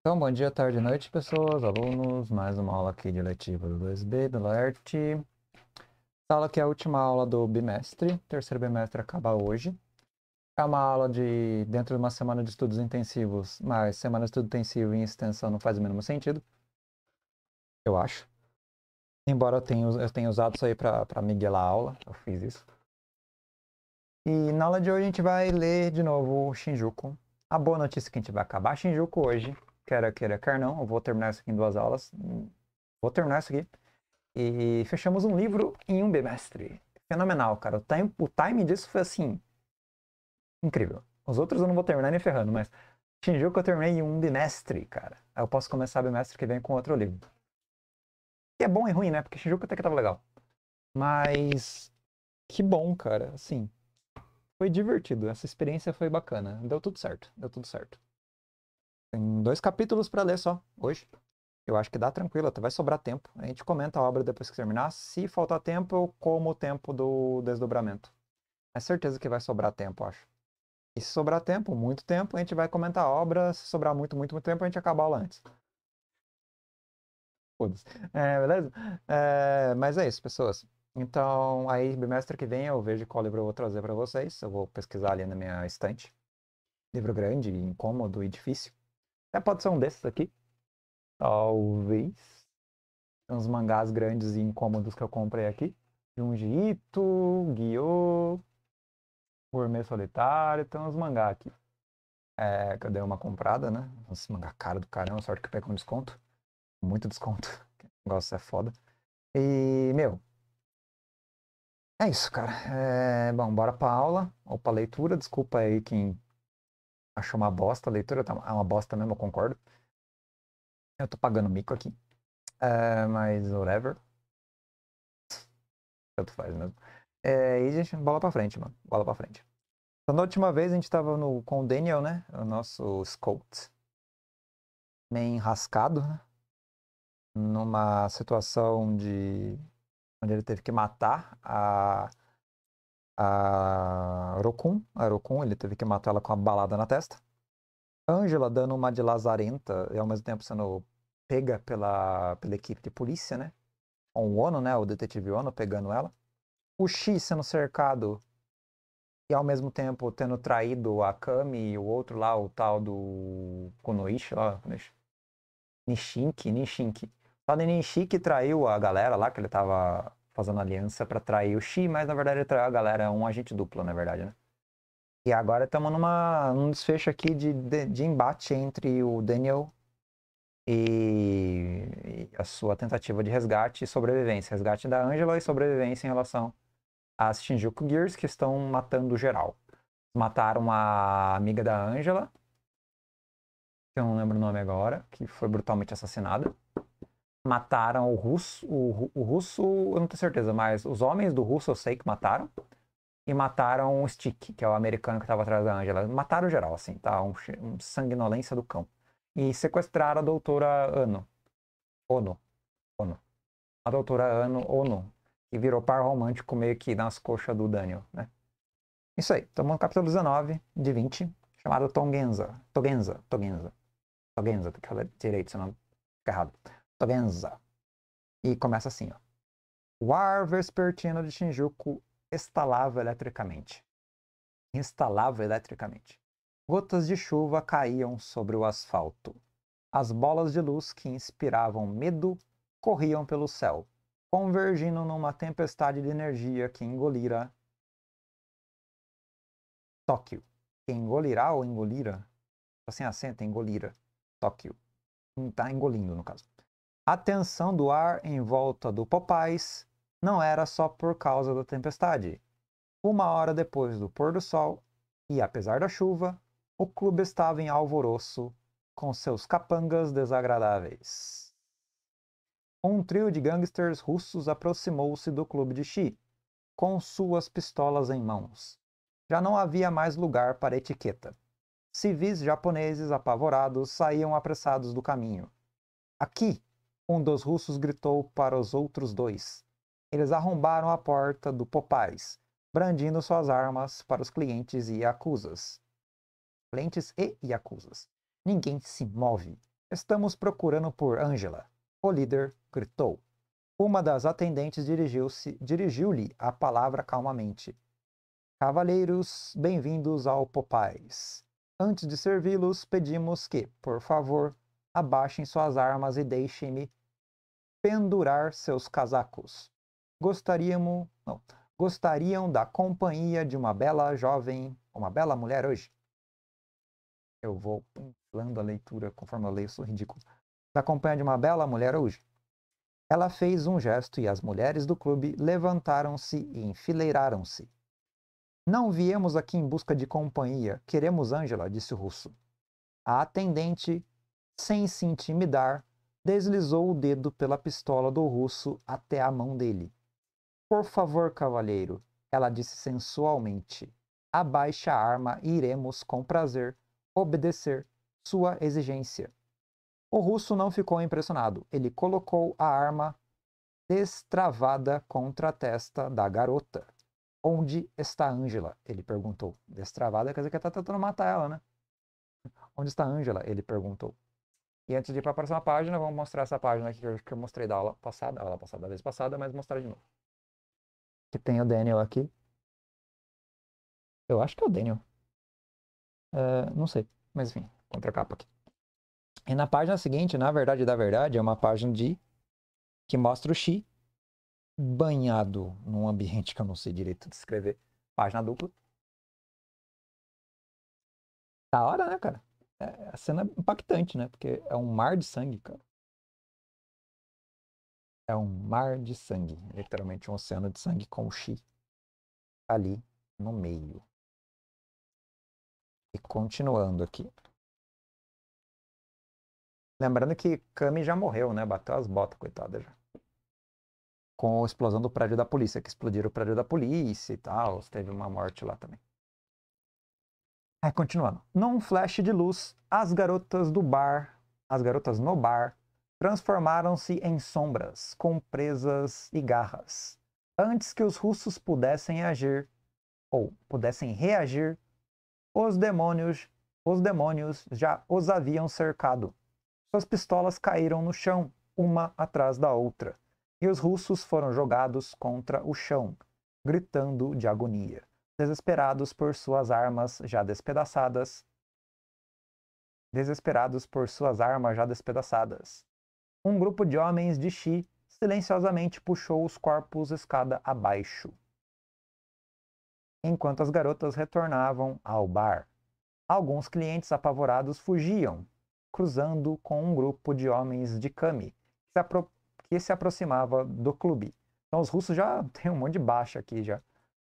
Então, bom dia, tarde e noite, pessoas, alunos. Mais uma aula aqui de letiva do 2B, do LERT. Aula que é a última aula do bimestre. terceiro bimestre acaba hoje. É uma aula de dentro de uma semana de estudos intensivos, mas semana de estudo intensivo em extensão não faz o mínimo sentido. Eu acho. Embora eu tenha, eu tenha usado isso aí para miguelar a aula, eu fiz isso. E na aula de hoje a gente vai ler de novo Shinjuku. A boa notícia é que a gente vai acabar Shinjuku hoje quer queira, quer não, eu vou terminar isso aqui em duas aulas. Hum, vou terminar isso aqui. E fechamos um livro em um bimestre. Fenomenal, cara. O time, o time disso foi assim. Incrível. Os outros eu não vou terminar nem ferrando, mas Shinjuku eu terminei em um bimestre, cara. Aí eu posso começar bimestre que vem com outro livro. E é bom e ruim, né? Porque Shinjuku até que tava legal. Mas. Que bom, cara. Assim. Foi divertido. Essa experiência foi bacana. Deu tudo certo. Deu tudo certo. Tem dois capítulos para ler só, hoje. Eu acho que dá tranquilo, até vai sobrar tempo. A gente comenta a obra depois que terminar. Se faltar tempo, eu como o tempo do desdobramento. É certeza que vai sobrar tempo, acho. E se sobrar tempo, muito tempo, a gente vai comentar a obra. Se sobrar muito, muito, muito tempo, a gente acaba a aula antes. Foda-se. É, beleza? É, mas é isso, pessoas. Então, aí, bimestre que vem, eu vejo qual livro eu vou trazer para vocês. Eu vou pesquisar ali na minha estante. Livro grande, incômodo e difícil. Até pode ser um desses aqui. Talvez. Uns mangás grandes e incômodos que eu comprei aqui. Junji Ito, Gyo, Gourmet Solitário. Tem uns mangás aqui. É, que eu dei uma comprada, né? Esse mangá caro do caramba. Sorte que eu um desconto. Muito desconto. O negócio é foda. E, meu, é isso, cara. É, bom, bora pra aula ou pra leitura. Desculpa aí quem achou uma bosta, a leitura tá é uma bosta mesmo, eu concordo. Eu tô pagando mico aqui. É, mas whatever. Tanto faz mesmo. É, e, gente, bola pra frente, mano. Bola pra frente. Então, na última vez a gente tava no, com o Daniel, né? O nosso scout. Meio enrascado, né? Numa situação de. onde ele teve que matar a a Rokun. A Rokun, ele teve que matar ela com uma balada na testa. Angela dando uma de lazarenta e ao mesmo tempo sendo pega pela, pela equipe de polícia, né? O Ono, né? O detetive Ono pegando ela. O X sendo cercado e ao mesmo tempo tendo traído a Kami e o outro lá, o tal do Kunoichi lá, Nishinki, Nishinki. O tal de Nishinki traiu a galera lá que ele tava fazendo aliança para trair o Xi, mas na verdade traiu a galera, um agente duplo, na verdade, né? E agora estamos numa num desfecho aqui de, de, de, embate entre o Daniel e, e, a sua tentativa de resgate e sobrevivência. Resgate da Angela e sobrevivência em relação às Shinjuku Gears que estão matando geral. Mataram a amiga da Angela, que eu não lembro o nome agora, que foi brutalmente assassinada mataram o russo, o, o russo, eu não tenho certeza, mas os homens do russo eu sei que mataram. E mataram o Stick, que é o americano que estava atrás da Angela. Mataram geral, assim, tá? Um, um sanguinolência do cão. E sequestraram a doutora Ano. Ono. Ono. A doutora Ano Ono. e virou par romântico meio que nas coxas do Daniel, né? Isso aí. Estamos no capítulo 19 de 20, chamado Tongenza. Togenza. Togenza. Togenza. Togenza. Tem que falar direito, senão fica errado. Provenza. E começa assim, ó. O ar vespertino de Shinjuku estalava eletricamente. Instalava eletricamente. Gotas de chuva caíam sobre o asfalto. As bolas de luz que inspiravam medo corriam pelo céu, convergindo numa tempestade de energia que engolira Tóquio. Que engolirá ou engolira? Assim, acento, engolira. Tóquio. Hum, tá engolindo, no caso. A tensão do ar em volta do Popais não era só por causa da tempestade. Uma hora depois do pôr do sol, e apesar da chuva, o clube estava em alvoroço com seus capangas desagradáveis. Um trio de gangsters russos aproximou-se do clube de Xi, com suas pistolas em mãos. Já não havia mais lugar para etiqueta. Civis japoneses apavorados saíam apressados do caminho. Aqui, um dos russos gritou para os outros dois. Eles arrombaram a porta do Popais, brandindo suas armas para os clientes e acusas. Clientes e acusas. Ninguém se move. Estamos procurando por Angela. O líder gritou. Uma das atendentes dirigiu-se, dirigiu-lhe a palavra calmamente. Cavalheiros, bem-vindos ao Popais. Antes de servi-los, pedimos que, por favor, abaixem suas armas e deixem-me pendurar seus casacos. Gostaríamos, não, gostariam da companhia de uma bela jovem, uma bela mulher hoje. Eu vou inflando a leitura conforme eu leio, sou ridículo. Da companhia de uma bela mulher hoje. Ela fez um gesto e as mulheres do clube levantaram-se e enfileiraram-se. Não viemos aqui em busca de companhia, queremos Ângela, disse o russo. A atendente, sem se intimidar, deslizou o dedo pela pistola do russo até a mão dele. Por favor, cavalheiro, ela disse sensualmente. Abaixe a arma e iremos, com prazer, obedecer sua exigência. O russo não ficou impressionado. Ele colocou a arma destravada contra a testa da garota. Onde está Ângela? Ele perguntou. Destravada quer dizer que está tentando matar ela, né? Onde está Ângela? Ele perguntou. E antes de ir para a próxima página, vamos mostrar essa página aqui que eu, que eu mostrei da aula passada, aula passada, da vez passada, mas mostrar de novo. Que tem o Daniel aqui. Eu acho que é o Daniel. É, não sei, mas enfim, contra capa aqui. E na página seguinte, na verdade da verdade, é uma página de que mostra o Xi banhado num ambiente que eu não sei direito descrever. Página dupla. Da hora, né, cara? É, a cena é impactante, né? Porque é um mar de sangue, cara. É um mar de sangue, literalmente um oceano de sangue com o Xi ali no meio. E continuando aqui. Lembrando que Kami já morreu, né? Bateu as botas, coitada já. Com a explosão do prédio da polícia, que explodiram o prédio da polícia e tal. Teve uma morte lá também. É, continuando. Num flash de luz, as garotas do bar, as garotas no bar, transformaram-se em sombras, com presas e garras. Antes que os russos pudessem agir, ou pudessem reagir, os demônios, os demônios já os haviam cercado. Suas pistolas caíram no chão, uma atrás da outra, e os russos foram jogados contra o chão, gritando de agonia desesperados por suas armas já despedaçadas. Desesperados por suas armas já despedaçadas. Um grupo de homens de Xi silenciosamente puxou os corpos escada abaixo. Enquanto as garotas retornavam ao bar, alguns clientes apavorados fugiam, cruzando com um grupo de homens de Kami que se, apro que se aproximava do clube. Então os russos já têm um monte de baixa aqui já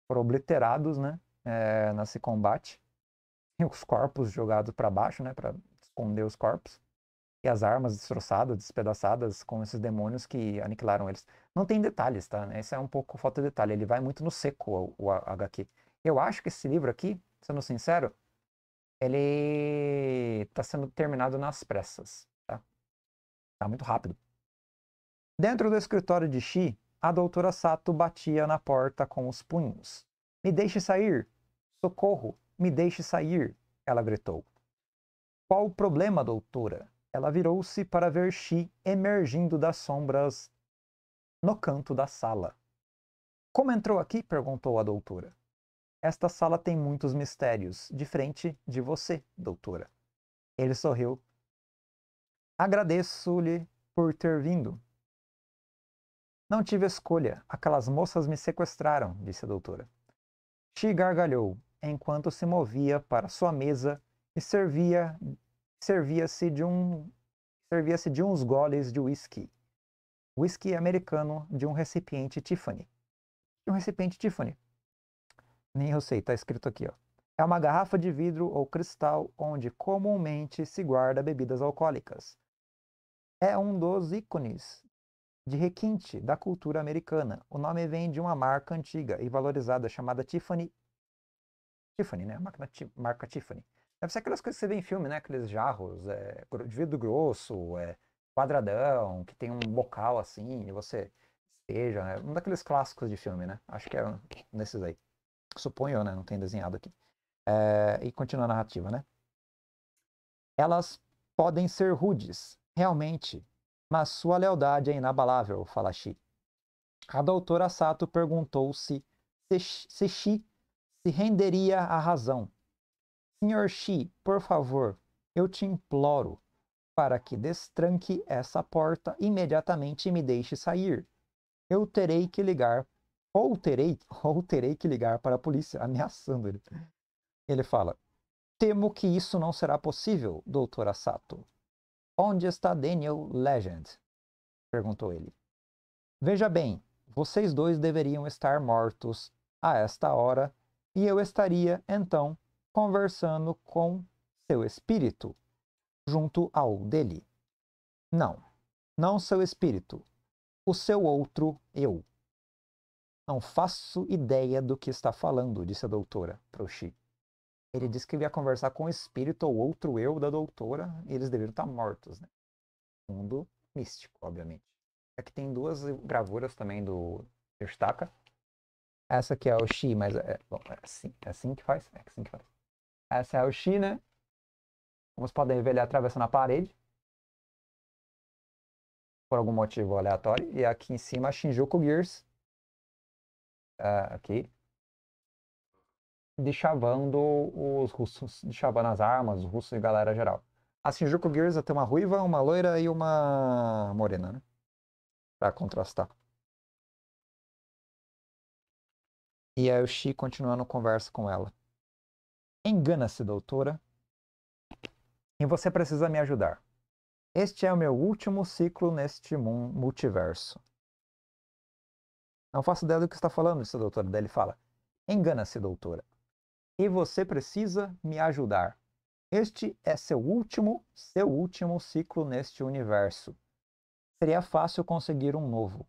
foram obliterados, né, é, nesse combate. E os corpos jogados para baixo, né, para esconder os corpos. E as armas destroçadas, despedaçadas com esses demônios que aniquilaram eles. Não tem detalhes, tá? Né, isso é um pouco falta de detalhe. Ele vai muito no seco, o, o HQ. Eu acho que esse livro aqui, sendo sincero, ele está sendo terminado nas pressas, tá? Tá muito rápido. Dentro do escritório de Shi, a doutora Sato batia na porta com os punhos. Me deixe sair! Socorro! Me deixe sair! Ela gritou. Qual o problema, doutora? Ela virou-se para ver Xi emergindo das sombras no canto da sala. Como entrou aqui? perguntou a doutora. Esta sala tem muitos mistérios, diferente de você, doutora. Ele sorriu. Agradeço-lhe por ter vindo. Não tive escolha. Aquelas moças me sequestraram, disse a doutora. Chi gargalhou, enquanto se movia para sua mesa e servia servia-se de um servia-se de uns goles de whisky. Whisky americano de um recipiente Tiffany. De um recipiente Tiffany. Nem eu sei, está escrito aqui, ó. É uma garrafa de vidro ou cristal onde comumente se guarda bebidas alcoólicas. É um dos ícones de requinte da cultura americana. O nome vem de uma marca antiga e valorizada chamada Tiffany. Tiffany, né? Marca, marca Tiffany. Deve ser aquelas coisas que você vê em filme, né? Aqueles jarros é, de vidro grosso, é, quadradão, que tem um bocal assim, e você esteja. Né? Um daqueles clássicos de filme, né? Acho que é um desses aí. Suponho, né? Não tem desenhado aqui. É, e continua a narrativa, né? Elas podem ser rudes, realmente, mas sua lealdade é inabalável, fala Xi. A doutora Sato perguntou-se se se renderia à razão. Senhor Xi, por favor, eu te imploro para que destranque essa porta imediatamente e me deixe sair. Eu terei que ligar, ou terei, ou terei que ligar para a polícia, ameaçando ele. Ele fala: Temo que isso não será possível, doutora Sato. Onde está Daniel Legend? perguntou ele. Veja bem, vocês dois deveriam estar mortos a esta hora e eu estaria, então, conversando com seu espírito, junto ao dele. Não, não seu espírito, o seu outro eu. Não faço ideia do que está falando, disse a doutora Proshi. Ele disse que ia conversar com o espírito ou outro eu da doutora e eles deveriam estar mortos, né? Mundo místico, obviamente. Aqui é tem duas gravuras também do Yoshtaka. Essa aqui é o Shi, mas é, bom, é assim, é assim que faz, é assim que faz. Essa é o Shi, né? Como vocês podem ver, ele atravessando a parede. Por algum motivo aleatório. E aqui em cima, Shinjuku Gears. Uh, ah, aqui deixavando os russos, deixavando as armas, os russos e galera geral. A assim, Shinjuku Girls tem uma ruiva, uma loira e uma morena, né? Pra contrastar. E aí o Shi continuando a conversa com ela. Engana-se, doutora. E você precisa me ajudar. Este é o meu último ciclo neste multiverso. Não faço ideia do que está falando, disse doutor doutora. Daí ele fala: Engana-se, doutora e você precisa me ajudar. Este é seu último, seu último ciclo neste universo. Seria fácil conseguir um novo,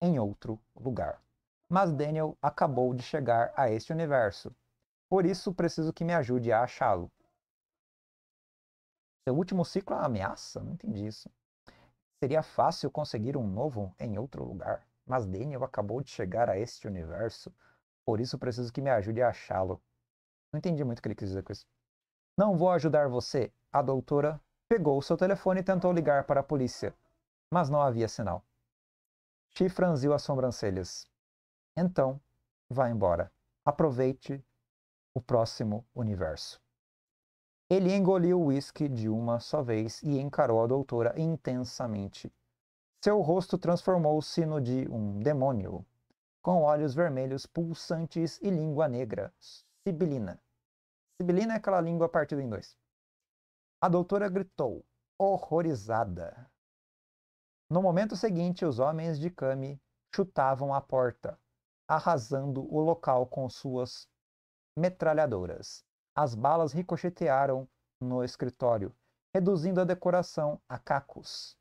em outro lugar. Mas Daniel acabou de chegar a este universo. Por isso preciso que me ajude a achá-lo. Seu último ciclo é uma ameaça? Não entendi isso. Seria fácil conseguir um novo em outro lugar, mas Daniel acabou de chegar a este universo. Por isso preciso que me ajude a achá-lo. Não entendi muito o que ele quis dizer com isso. Não vou ajudar você. A doutora pegou seu telefone e tentou ligar para a polícia, mas não havia sinal. Chi franziu as sobrancelhas. Então, vá embora. Aproveite o próximo universo. Ele engoliu o uísque de uma só vez e encarou a doutora intensamente. Seu rosto transformou-se no de um demônio com olhos vermelhos pulsantes e língua negra, sibilina. Sibilina é aquela língua partida em dois. A doutora gritou, horrorizada. No momento seguinte, os homens de Kami chutavam a porta, arrasando o local com suas metralhadoras. As balas ricochetearam no escritório, reduzindo a decoração a cacos,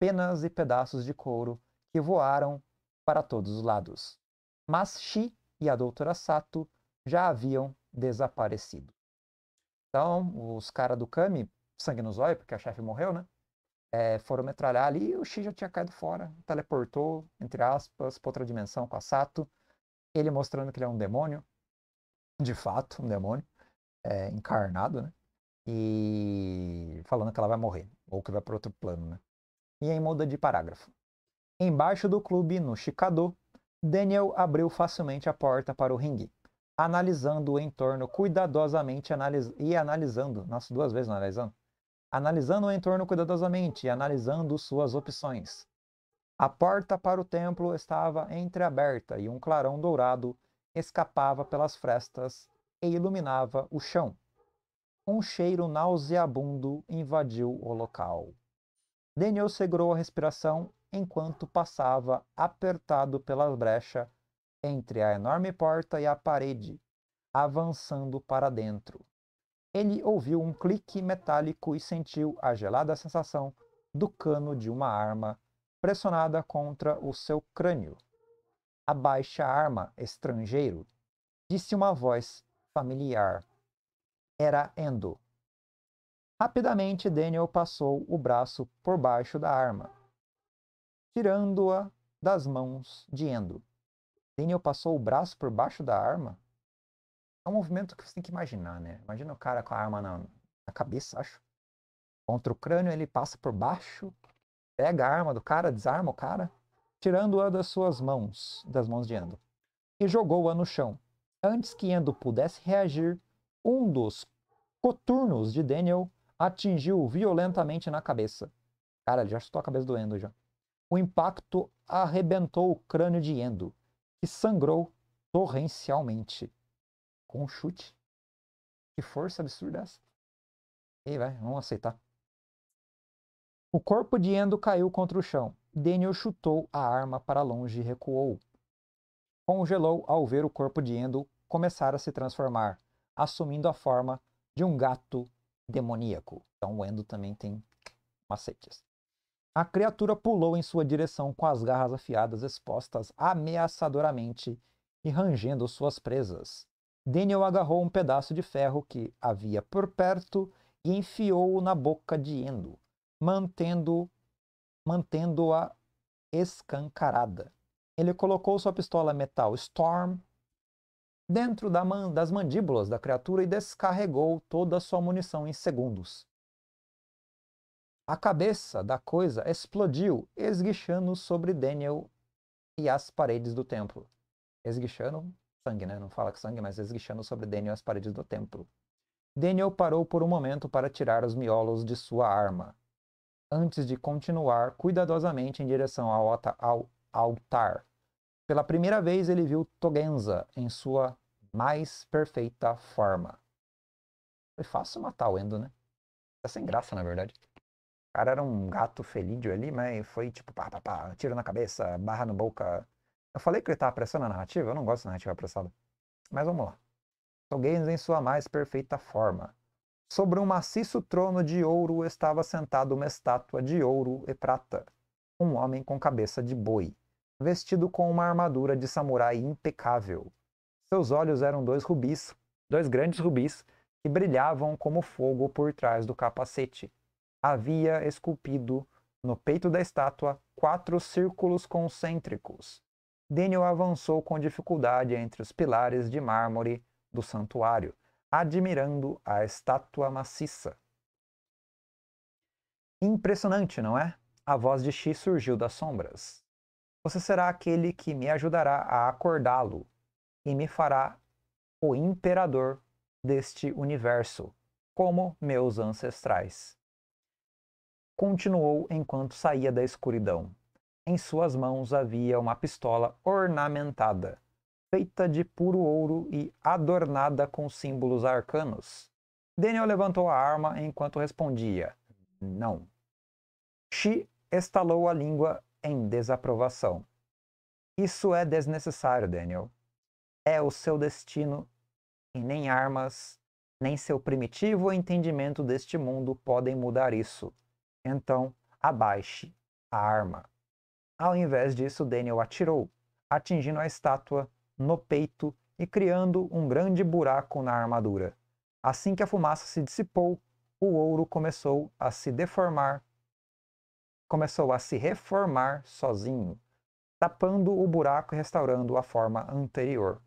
penas e pedaços de couro que voaram para todos os lados. Mas Shi e a doutora Sato já haviam desaparecido. Então, os caras do Kami, sangue nos olhos, porque a chefe morreu, né? É, foram metralhar ali e o Shi já tinha caído fora. Teleportou, entre aspas, para outra dimensão com a Sato. Ele mostrando que ele é um demônio. De fato, um demônio. É, encarnado, né? E falando que ela vai morrer. Ou que vai para outro plano, né? E aí muda de parágrafo. Embaixo do clube, no Chicador, Daniel abriu facilmente a porta para o ringue, analisando o entorno cuidadosamente analis e analisando, nossa, duas vezes analisando, analisando o entorno cuidadosamente e analisando suas opções. A porta para o templo estava entreaberta e um clarão dourado escapava pelas frestas e iluminava o chão. Um cheiro nauseabundo invadiu o local. Daniel segurou a respiração enquanto passava apertado pela brecha entre a enorme porta e a parede, avançando para dentro. Ele ouviu um clique metálico e sentiu a gelada sensação do cano de uma arma pressionada contra o seu crânio. Abaixa a arma, estrangeiro, disse uma voz familiar. Era Endo. Rapidamente, Daniel passou o braço por baixo da arma tirando-a das mãos de Endo. Daniel passou o braço por baixo da arma. É um movimento que você tem que imaginar, né? Imagina o cara com a arma na, na cabeça, acho. Contra o crânio, ele passa por baixo, pega a arma do cara, desarma o cara, tirando-a das suas mãos, das mãos de Endo, e jogou-a no chão. Antes que Endo pudesse reagir, um dos coturnos de Daniel atingiu violentamente na cabeça. Cara, ele já chutou a cabeça do Endo já. O impacto arrebentou o crânio de Endo, que sangrou torrencialmente. Com um chute. Que força absurda essa. Ei, vai, vamos aceitar. O corpo de Endo caiu contra o chão. Daniel chutou a arma para longe e recuou. Congelou ao ver o corpo de Endo começar a se transformar, assumindo a forma de um gato demoníaco. Então o Endo também tem macetes. A criatura pulou em sua direção com as garras afiadas expostas ameaçadoramente e rangendo suas presas. Daniel agarrou um pedaço de ferro que havia por perto e enfiou-o na boca de Endo, mantendo-a mantendo escancarada. Ele colocou sua pistola metal Storm dentro da man das mandíbulas da criatura e descarregou toda a sua munição em segundos. A cabeça da coisa explodiu, esguichando sobre Daniel e as paredes do templo. Esguichando sangue, né? Não fala que sangue, mas esguichando sobre Daniel e as paredes do templo. Daniel parou por um momento para tirar os miolos de sua arma, antes de continuar cuidadosamente em direção ao, ao altar. Pela primeira vez ele viu Togenza em sua mais perfeita forma. Foi fácil matar o Endo, né? Tá sem graça, na verdade cara era um gato felídeo ali, mas foi tipo, pá, pá, pá, tiro na cabeça, barra no boca. Eu falei que ele tava apressando a narrativa, eu não gosto de narrativa apressada. Mas vamos lá. Togaines em sua mais perfeita forma. Sobre um maciço trono de ouro estava sentada uma estátua de ouro e prata. Um homem com cabeça de boi, vestido com uma armadura de samurai impecável. Seus olhos eram dois rubis, dois grandes rubis, que brilhavam como fogo por trás do capacete havia esculpido no peito da estátua quatro círculos concêntricos. Daniel avançou com dificuldade entre os pilares de mármore do santuário, admirando a estátua maciça. Impressionante, não é? A voz de Xi surgiu das sombras. Você será aquele que me ajudará a acordá-lo e me fará o imperador deste universo, como meus ancestrais continuou enquanto saía da escuridão. Em suas mãos havia uma pistola ornamentada, feita de puro ouro e adornada com símbolos arcanos. Daniel levantou a arma enquanto respondia: Não. Shi estalou a língua em desaprovação. Isso é desnecessário, Daniel. É o seu destino, e nem armas, nem seu primitivo entendimento deste mundo podem mudar isso. Então, abaixe a arma. Ao invés disso, Daniel atirou, atingindo a estátua no peito e criando um grande buraco na armadura. Assim que a fumaça se dissipou, o ouro começou a se deformar, começou a se reformar sozinho, tapando o buraco e restaurando a forma anterior.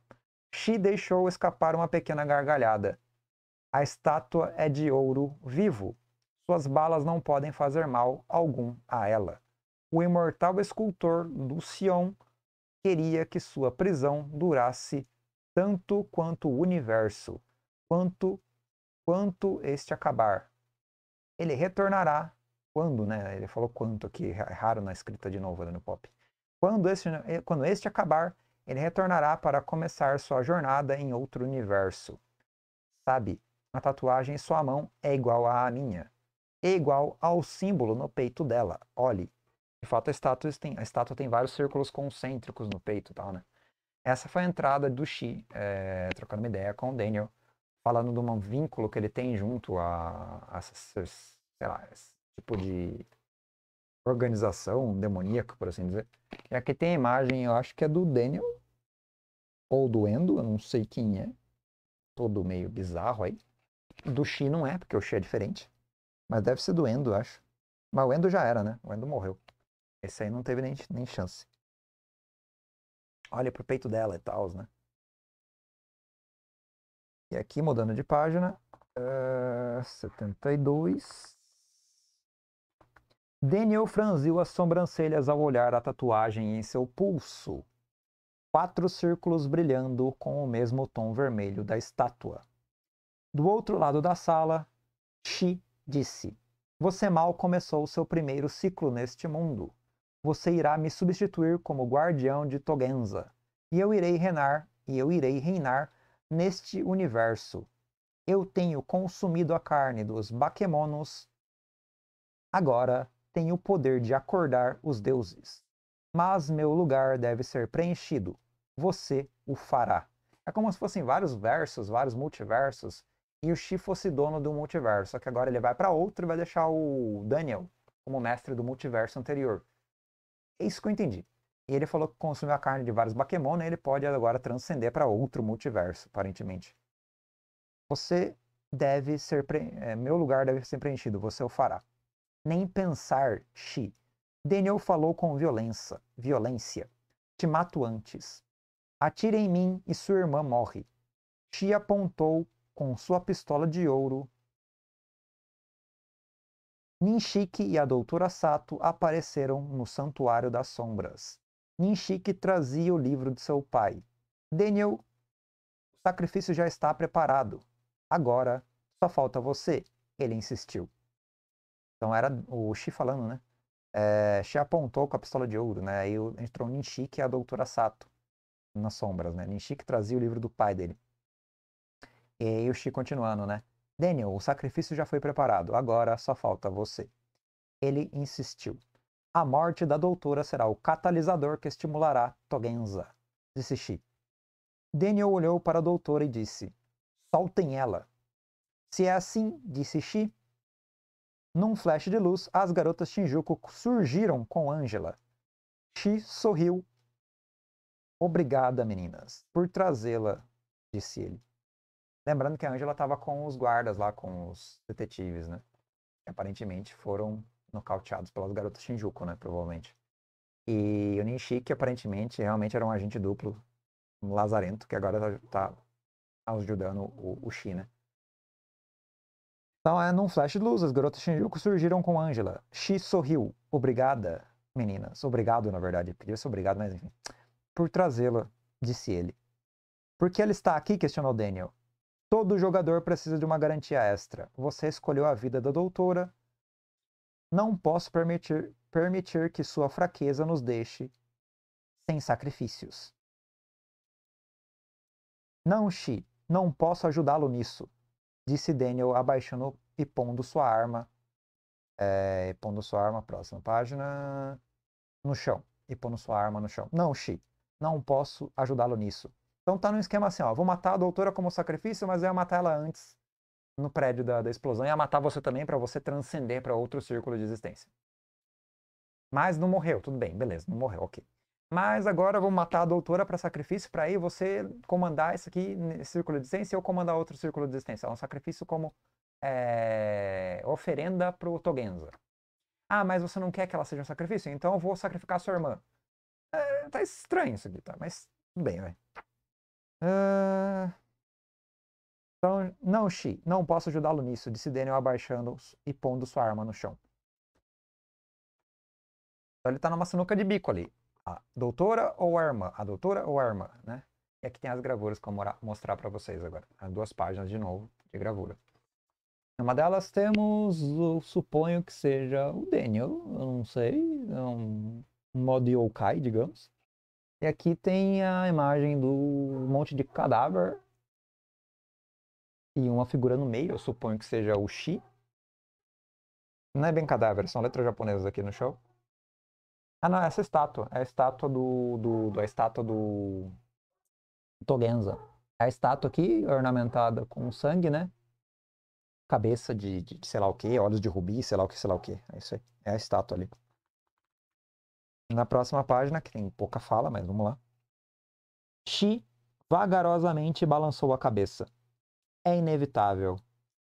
Shi deixou escapar uma pequena gargalhada. A estátua é de ouro vivo, suas balas não podem fazer mal algum a ela. O imortal escultor Lucion queria que sua prisão durasse tanto quanto o universo, quanto quanto este acabar. Ele retornará quando, né? Ele falou quanto aqui, é raro na escrita de novo, né, no pop. Quando este, é, quando este acabar, ele retornará para começar sua jornada em outro universo. Sabe, a tatuagem em sua mão é igual à minha é igual ao símbolo no peito dela. Olhe, de fato a estátua tem, a estátua tem vários círculos concêntricos no peito e tal, né? Essa foi a entrada do Xi, é, trocando uma ideia com o Daniel, falando de um vínculo que ele tem junto a, a, a sei lá, esse tipo de organização demoníaca, por assim dizer. E aqui tem a imagem, eu acho que é do Daniel, ou do Endo, eu não sei quem é. Todo meio bizarro aí. Do Xi não é, porque o Xi é diferente. Mas deve ser do Endo, acho. Mas o Endo já era, né? O Endo morreu. Esse aí não teve nem, nem chance. Olha pro peito dela e tal, né? E aqui, mudando de página, uh, eh, 72. Daniel franziu as sobrancelhas ao olhar a tatuagem em seu pulso. Quatro círculos brilhando com o mesmo tom vermelho da estátua. Do outro lado da sala, Xi disse: Você mal começou seu primeiro ciclo neste mundo. Você irá me substituir como guardião de Togenza, e eu irei reinar, e eu irei reinar neste universo. Eu tenho consumido a carne dos Bakemonos. Agora tenho o poder de acordar os deuses. Mas meu lugar deve ser preenchido. Você o fará. É como se fossem vários versos, vários multiversos e o Chi fosse dono do multiverso. Só que agora ele vai para outro e vai deixar o Daniel como mestre do multiverso anterior. É isso que eu entendi. E ele falou que consumiu a carne de vários Bakemon né, e ele pode agora transcender para outro multiverso, aparentemente. Você deve ser. Pre... É, meu lugar deve ser preenchido, você o fará. Nem pensar, Xi. Daniel falou com violência. Violência. Te mato antes. Atire em mim e sua irmã morre. Xi apontou com sua pistola de ouro. Ninshiki e a doutora Sato apareceram no Santuário das Sombras. Ninshiki trazia o livro de seu pai. Daniel, o sacrifício já está preparado. Agora, só falta você, ele insistiu. Então era o Shi falando, né? É, Shi apontou com a pistola de ouro, né? Aí entrou Ninshiki e a doutora Sato nas sombras, né? Ninshiki trazia o livro do pai dele. E aí o Chi continuando, né? Daniel, o sacrifício já foi preparado, agora só falta você. Ele insistiu. A morte da doutora será o catalisador que estimulará Togenza, disse Shi. Daniel olhou para a doutora e disse: Soltem ela. Se é assim, disse Shi. Num flash de luz, as garotas Shinjuku surgiram com Angela. Shi sorriu. Obrigada, meninas, por trazê-la, disse ele. Lembrando que a Angela estava com os guardas lá, com os detetives, né? Que aparentemente foram nocauteados pelas garotas Shinjuku, né? Provavelmente. E o Ninshi, que aparentemente realmente era um agente duplo, um lazarento, que agora tá, tá ajudando o, o Shi, né? Então é num flash de luz, as garotas Shinjuku surgiram com Angela. Shi sorriu. Obrigada, meninas. Obrigado, na verdade. Podia ser obrigado, mas enfim. Por trazê-la, disse ele. Por que ela está aqui? questionou Daniel. Todo jogador precisa de uma garantia extra. Você escolheu a vida da doutora. Não posso permitir, permitir que sua fraqueza nos deixe sem sacrifícios. Não, Shi, não posso ajudá-lo nisso, disse Daniel, abaixando e pondo sua arma. É, pondo sua arma, próxima página. No chão. E pondo sua arma no chão. Não, Shi, não posso ajudá-lo nisso. Então tá num esquema assim, ó, vou matar a doutora como sacrifício, mas eu ia matar ela antes no prédio da, da explosão, ia matar você também para você transcender para outro círculo de existência. Mas não morreu, tudo bem, beleza, não morreu, ok. Mas agora eu vou matar a doutora para sacrifício, para aí você comandar isso aqui, círculo de existência, e eu comandar outro círculo de existência. É um sacrifício como é, oferenda pro Togenza. Ah, mas você não quer que ela seja um sacrifício? Então eu vou sacrificar a sua irmã. É, tá estranho isso aqui, tá? Mas tudo bem, velho. Ah, então, não, Xi, não posso ajudá-lo nisso, disse Daniel abaixando e pondo sua arma no chão. Então ele está numa sinuca de bico ali. A doutora ou a irmã? A doutora ou a irmã, né? E aqui tem as gravuras que eu vou mostrar para vocês agora. As duas páginas de novo de gravura. Uma delas temos, eu suponho que seja o Daniel, eu não sei, é um, um modo yokai, digamos. E aqui tem a imagem do monte de cadáver. E uma figura no meio, eu suponho que seja o Shi. Não é bem cadáver, são letras japonesas aqui no show. Ah não, é essa estátua. É a estátua do. do, do a estátua do. Togenza. É a estátua aqui, ornamentada com sangue, né? Cabeça de, de, de sei lá o que, olhos de rubi, sei lá o que, sei lá o que. É isso aí. É a estátua ali. Na próxima página, que tem pouca fala, mas vamos lá. Xi vagarosamente balançou a cabeça. É inevitável.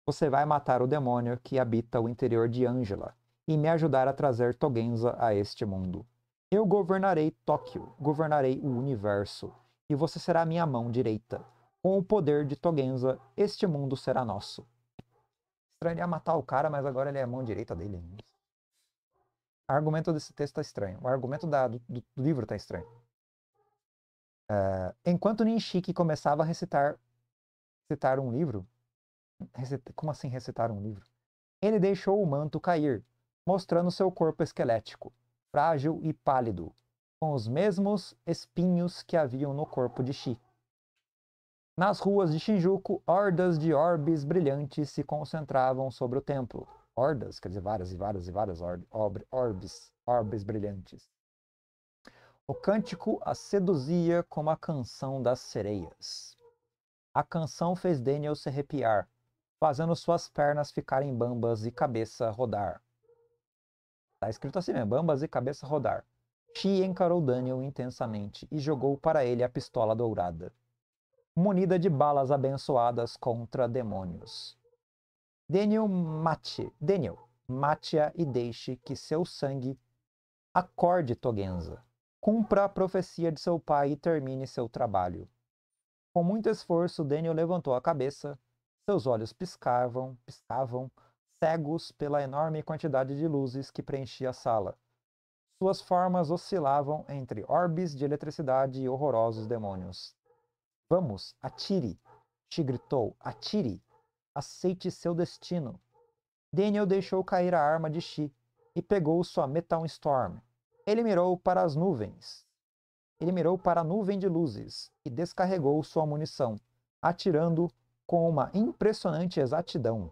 Você vai matar o demônio que habita o interior de Angela e me ajudar a trazer Togenza a este mundo. Eu governarei Tóquio, governarei o universo, e você será minha mão direita. Com o poder de Togenza, este mundo será nosso. Estranho ele ia matar o cara, mas agora ele é a mão direita dele. O argumento desse texto está estranho. O argumento da, do, do, livro está estranho. Uh, enquanto Ninshiki começava a recitar, recitar um livro, recita, como assim recitar um livro? Ele deixou o manto cair, mostrando seu corpo esquelético, frágil e pálido, com os mesmos espinhos que haviam no corpo de Shi. Nas ruas de Shinjuku, hordas de orbes brilhantes se concentravam sobre o templo hordas, quer dizer, várias e várias e várias orbes, orbes brilhantes. O cântico a seduzia como a canção das sereias. A canção fez Daniel se arrepiar, fazendo suas pernas ficarem bambas e cabeça rodar. Está escrito assim mesmo, bambas e cabeça rodar. Chi encarou Daniel intensamente e jogou para ele a pistola dourada, munida de balas abençoadas contra demônios. Daniel mate, Daniel, mate-a e deixe que seu sangue acorde Togenza. Cumpra a profecia de seu pai e termine seu trabalho. Com muito esforço, Daniel levantou a cabeça. Seus olhos piscavam, piscavam, cegos pela enorme quantidade de luzes que preenchia a sala. Suas formas oscilavam entre orbes de eletricidade e horrorosos demônios. Vamos, atire! Te gritou, atire! aceite seu destino. Daniel deixou cair a arma de Shi e pegou sua Metal Storm. Ele mirou para as nuvens. Ele mirou para a nuvem de luzes e descarregou sua munição, atirando com uma impressionante exatidão.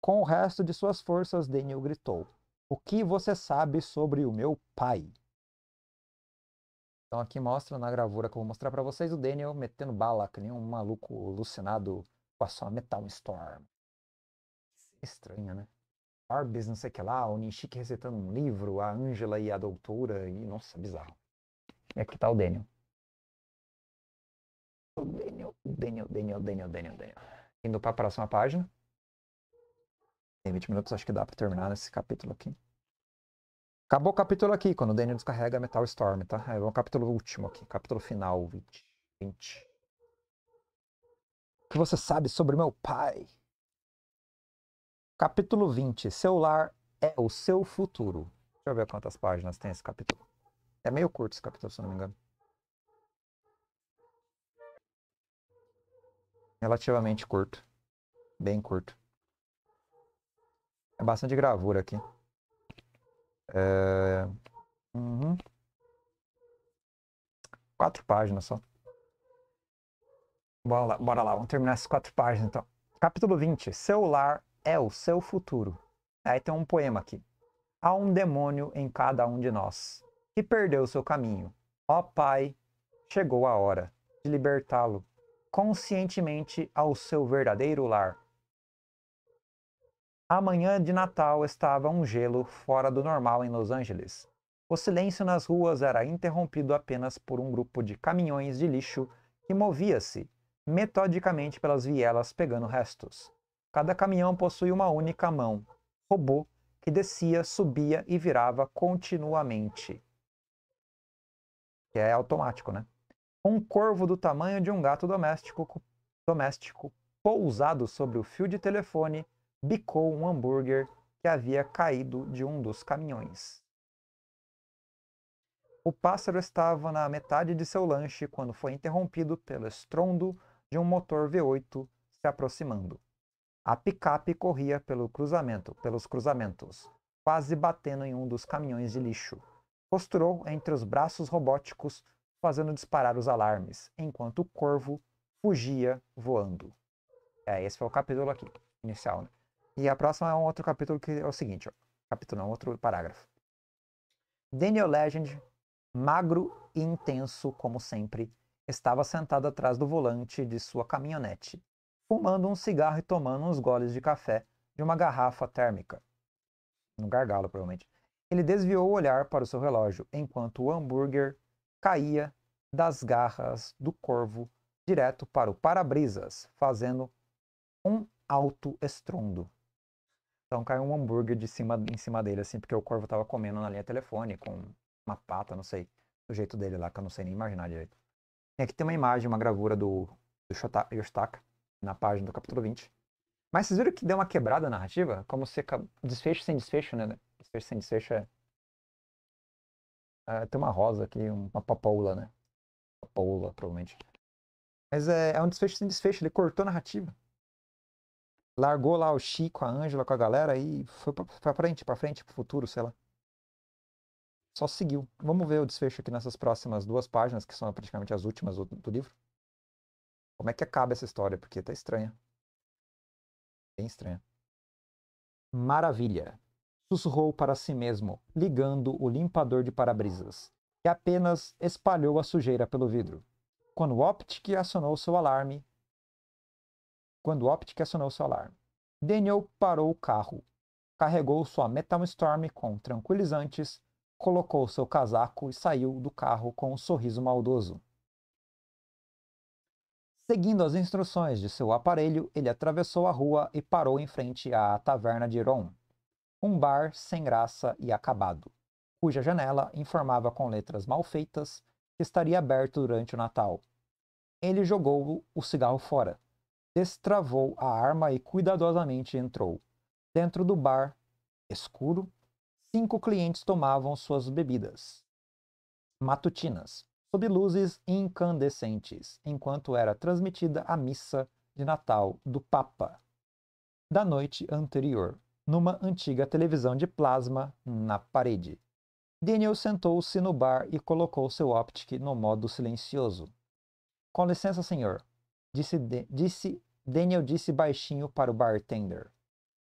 Com o resto de suas forças, Daniel gritou: O que você sabe sobre o meu pai? Então aqui mostra na gravura que eu vou mostrar para vocês o Daniel metendo bala, que nem um maluco alucinado passou Metal Storm. Estranha, né? Arbis, não sei o que lá, o Nishiki recitando um livro, a Ângela e a doutora, e nossa, bizarro. É e aqui tá o Daniel. O Daniel, Daniel, Daniel, Daniel, Daniel, Daniel. Indo pra próxima página. Tem 20 minutos, acho que dá pra terminar nesse capítulo aqui. Acabou o capítulo aqui, quando o Daniel descarrega Metal Storm, tá? É o capítulo último aqui, capítulo final, 20. 20 que você sabe sobre meu pai. Capítulo 20. Seu lar é o seu futuro. Deixa eu ver quantas páginas tem esse capítulo. É meio curto esse capítulo, se não me engano. Relativamente curto. Bem curto. É bastante gravura aqui. É... Uhum. Quatro páginas só. Bora lá, bora lá, vamos terminar essas quatro páginas então. Capítulo 20. Seu lar é o seu futuro. Aí tem um poema aqui. Há um demônio em cada um de nós que perdeu seu caminho. Ó Pai, chegou a hora de libertá-lo conscientemente ao seu verdadeiro lar. A manhã de Natal estava um gelo fora do normal em Los Angeles. O silêncio nas ruas era interrompido apenas por um grupo de caminhões de lixo que movia-se metodicamente pelas vielas pegando restos. Cada caminhão possui uma única mão, robô, que descia, subia e virava continuamente. Que é automático, né? Um corvo do tamanho de um gato doméstico, doméstico pousado sobre o fio de telefone, bicou um hambúrguer que havia caído de um dos caminhões. O pássaro estava na metade de seu lanche quando foi interrompido pelo estrondo de um motor V8 se aproximando. A picape corria pelo cruzamento, pelos cruzamentos, quase batendo em um dos caminhões de lixo. Costurou entre os braços robóticos, fazendo disparar os alarmes, enquanto o corvo fugia voando. É, esse foi o capítulo aqui, inicial, né? E a próxima é um outro capítulo que é o seguinte, ó. Capítulo, não, é outro parágrafo. Daniel Legend, magro e intenso como sempre, estava sentado atrás do volante de sua caminhonete, fumando um cigarro e tomando uns goles de café de uma garrafa térmica. No gargalo, provavelmente. Ele desviou o olhar para o seu relógio, enquanto o hambúrguer caía das garras do corvo direto para o para-brisas, fazendo um alto estrondo. Então caiu um hambúrguer de cima, em cima dele, assim, porque o corvo estava comendo na linha telefone com uma pata, não sei, do jeito dele lá, que eu não sei nem imaginar direito. Tem aqui tem uma imagem, uma gravura do, do Yoshitaka na página do capítulo 20. Mas vocês viram que deu uma quebrada na narrativa? Como se desfecho sem desfecho, né, né? Desfecho sem desfecho é... é tem uma rosa aqui, uma papoula, né? Papoula, provavelmente. Mas é, é um desfecho sem desfecho, ele cortou a narrativa. Largou lá o Chico, a Ângela com a galera e foi pra, pra frente, pra frente, pro futuro, sei lá só seguiu. Vamos ver o desfecho aqui nessas próximas duas páginas, que são praticamente as últimas do, do livro. Como é que acaba essa história? Porque tá estranha. Bem estranha. Maravilha! Sussurrou para si mesmo, ligando o limpador de para-brisas, e apenas espalhou a sujeira pelo vidro. Quando Optic acionou seu alarme. Quando Optic acionou seu alarme, Daniel parou o carro, carregou sua Metal Storm com tranquilizantes colocou seu casaco e saiu do carro com um sorriso maldoso. Seguindo as instruções de seu aparelho, ele atravessou a rua e parou em frente à Taverna de Ron, um bar sem graça e acabado, cuja janela informava com letras mal feitas que estaria aberto durante o Natal. Ele jogou o cigarro fora, destravou a arma e cuidadosamente entrou. Dentro do bar, escuro, cinco clientes tomavam suas bebidas matutinas, sob luzes incandescentes, enquanto era transmitida a missa de Natal do Papa da noite anterior, numa antiga televisão de plasma na parede. Daniel sentou-se no bar e colocou seu óptico no modo silencioso. Com licença, senhor, disse, de disse Daniel disse baixinho para o bartender.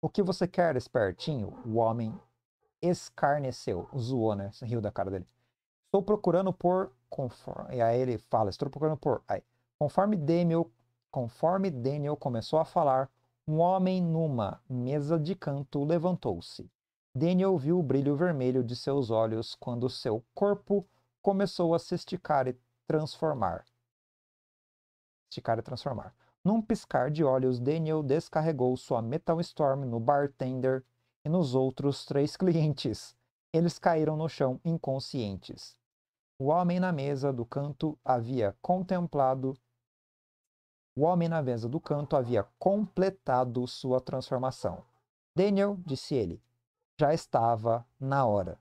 O que você quer, espertinho? O homem escarneceu. É Zoou, né? Riu da cara dele. Estou procurando por. Conforme, e aí ele fala: Estou procurando por. Aí, conforme Daniel, conforme Daniel começou a falar, um homem numa mesa de canto levantou-se. Daniel viu o brilho vermelho de seus olhos quando seu corpo começou a se esticar e transformar. Esticar e transformar. Num piscar de olhos, Daniel descarregou sua Metal Storm no bartender e nos outros três clientes. Eles caíram no chão inconscientes. O homem na mesa do canto havia contemplado. O homem na mesa do canto havia completado sua transformação. Daniel, disse ele, já estava na hora.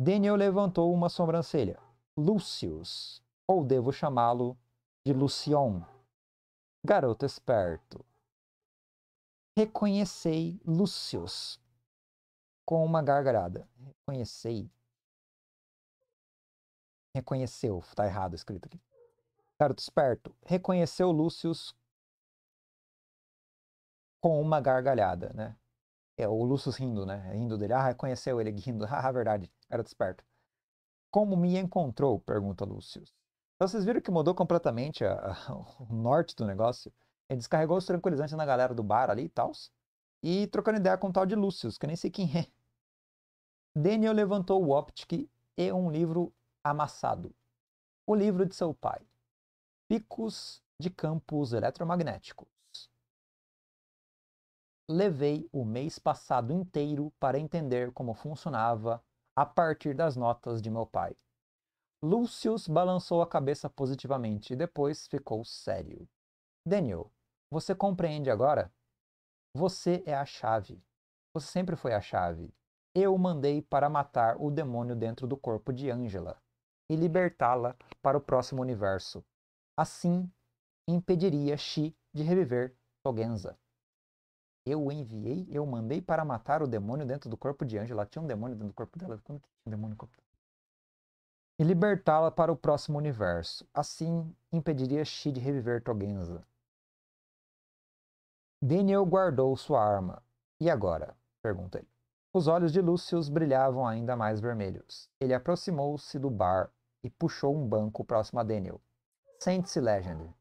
Daniel levantou uma sobrancelha. Lucius, ou devo chamá-lo de Lucion. Garoto esperto. Reconhecei Lucius com uma gargarada. Reconhecei. Reconheceu, tá errado escrito aqui. Garoto esperto. Reconheceu Lucius com uma gargalhada, né? É o Lucius rindo, né? É rindo dele. Ah, reconheceu ele rindo. Ah, verdade. Era esperto. Como me encontrou? Pergunta Lucius. Então vocês viram que mudou completamente a, a, o norte do negócio? Ele descarregou os tranquilizantes na galera do bar ali e tal. E trocando ideia com o tal de Lucius, que eu nem sei quem é. Daniel levantou o Optic e um livro amassado. O livro de seu pai. Picos de campos eletromagnéticos. Levei o mês passado inteiro para entender como funcionava a partir das notas de meu pai. Lucius balançou a cabeça positivamente e depois ficou sério. Daniel, você compreende agora? Você é a chave. Você sempre foi a chave. Eu mandei para matar o demônio dentro do corpo de Angela e libertá-la para o próximo universo. Assim, impediria Shi de reviver Togenza. Eu enviei, eu mandei para matar o demônio dentro do corpo de Angela. Tinha um demônio dentro do corpo dela? Como que tinha um demônio no corpo dela? E libertá-la para o próximo universo. Assim, impediria Shi de reviver Togenza. Daniel guardou sua arma. E agora? pergunta ele. Os olhos de Lúcius brilhavam ainda mais vermelhos. Ele aproximou-se do bar e puxou um banco próximo a Daniel. Sente-se, Legend.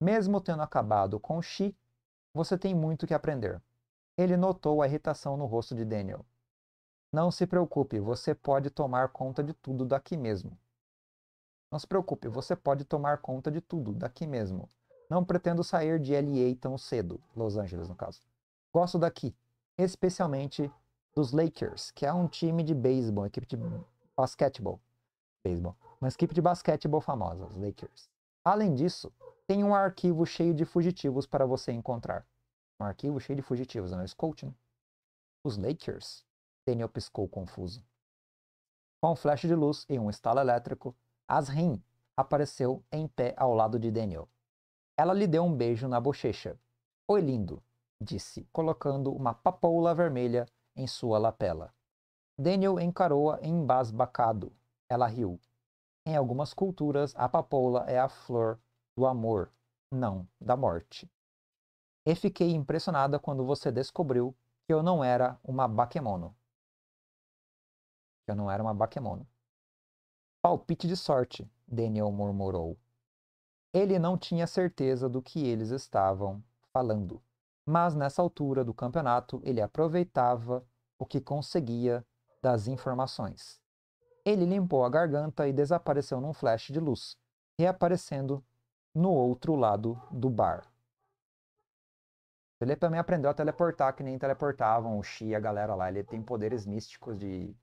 Mesmo tendo acabado com Shi, você tem muito que aprender. Ele notou a irritação no rosto de Daniel. Não se preocupe, você pode tomar conta de tudo daqui mesmo. Não se preocupe, você pode tomar conta de tudo daqui mesmo. Não pretendo sair de LA tão cedo, Los Angeles no caso. Gosto daqui, especialmente dos Lakers, que é um time de beisebol, equipe de basquetebol, beisebol, uma equipe de basquetebol famosa, os Lakers. Além disso, tem um arquivo cheio de fugitivos para você encontrar. Um arquivo cheio de fugitivos, não é scout, né? Os Lakers? Daniel piscou confuso. Com um flash de luz e um estalo elétrico, Asrin apareceu em pé ao lado de Daniel. Ela lhe deu um beijo na bochecha. Oi, lindo, disse, colocando uma papoula vermelha em sua lapela. Daniel encarou-a embasbacado. Ela riu. Em algumas culturas, a papoula é a flor do amor, não da morte. E fiquei impressionada quando você descobriu que eu não era uma bakemono. Que eu não era uma bakemono. Palpite de sorte, Daniel murmurou. Ele não tinha certeza do que eles estavam falando. Mas nessa altura do campeonato, ele aproveitava o que conseguia das informações. Ele limpou a garganta e desapareceu num flash de luz, reaparecendo no outro lado do bar. Ele também aprendeu a teleportar, que nem teleportavam o Xi e a galera lá. Ele tem poderes místicos de